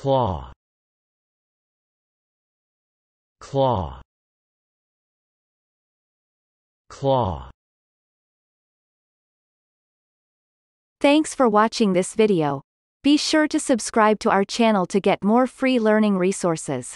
claw claw claw Thanks for watching this video. Be sure to subscribe to our channel to get more free learning resources.